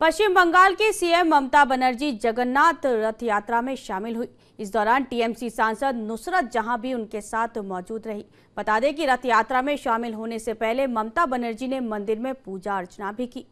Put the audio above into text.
पश्चिम बंगाल की सीएम ममता बनर्जी जगन्नाथ रथ यात्रा में शामिल हुई इस दौरान टीएमसी सांसद नुसरत जहां भी उनके साथ मौजूद रही बता दें कि रथ यात्रा में शामिल होने से पहले ममता बनर्जी ने मंदिर में पूजा अर्चना भी की